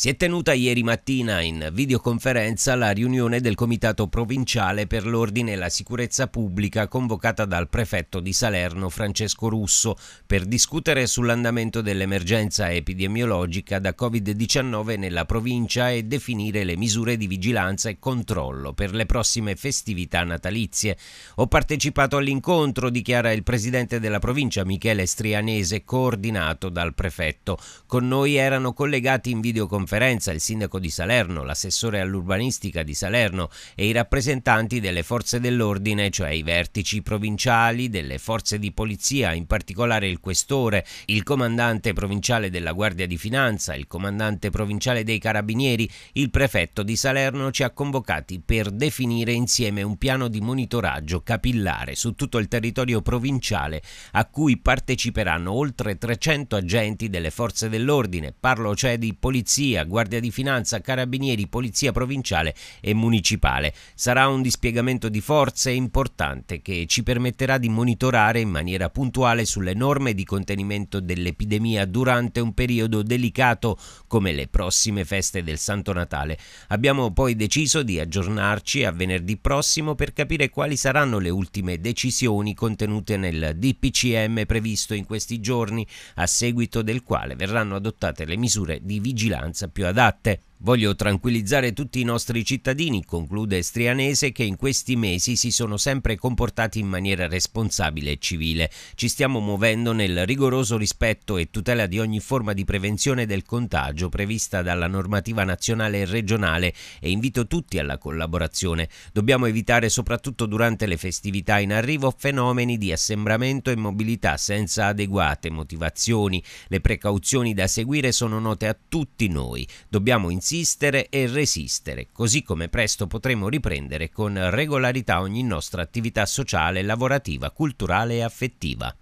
Si è tenuta ieri mattina in videoconferenza la riunione del Comitato Provinciale per l'Ordine e la Sicurezza Pubblica convocata dal prefetto di Salerno Francesco Russo per discutere sull'andamento dell'emergenza epidemiologica da Covid-19 nella provincia e definire le misure di vigilanza e controllo per le prossime festività natalizie. Ho partecipato all'incontro, dichiara il presidente della provincia Michele Strianese, coordinato dal prefetto. Con noi erano collegati in videoconferenza conferenza il sindaco di Salerno, l'assessore all'urbanistica di Salerno e i rappresentanti delle forze dell'ordine, cioè i vertici provinciali, delle forze di polizia, in particolare il questore, il comandante provinciale della Guardia di Finanza, il comandante provinciale dei Carabinieri, il prefetto di Salerno ci ha convocati per definire insieme un piano di monitoraggio capillare su tutto il territorio provinciale a cui parteciperanno oltre 300 agenti delle forze dell'ordine, parlo cioè di polizia, Polizia, Guardia di Finanza, Carabinieri, Polizia Provinciale e Municipale. Sarà un dispiegamento di forze importante che ci permetterà di monitorare in maniera puntuale sulle norme di contenimento dell'epidemia durante un periodo delicato come le prossime feste del Santo Natale. Abbiamo poi deciso di aggiornarci a venerdì prossimo per capire quali saranno le ultime decisioni contenute nel DPCM previsto in questi giorni, a seguito del quale verranno adottate le misure di vigilanza più adatte Voglio tranquillizzare tutti i nostri cittadini, conclude Strianese, che in questi mesi si sono sempre comportati in maniera responsabile e civile. Ci stiamo muovendo nel rigoroso rispetto e tutela di ogni forma di prevenzione del contagio prevista dalla normativa nazionale e regionale e invito tutti alla collaborazione. Dobbiamo evitare soprattutto durante le festività in arrivo fenomeni di assembramento e mobilità senza adeguate motivazioni. Le precauzioni da seguire sono note a tutti noi. Dobbiamo insieme insistere e resistere, così come presto potremo riprendere con regolarità ogni nostra attività sociale, lavorativa, culturale e affettiva.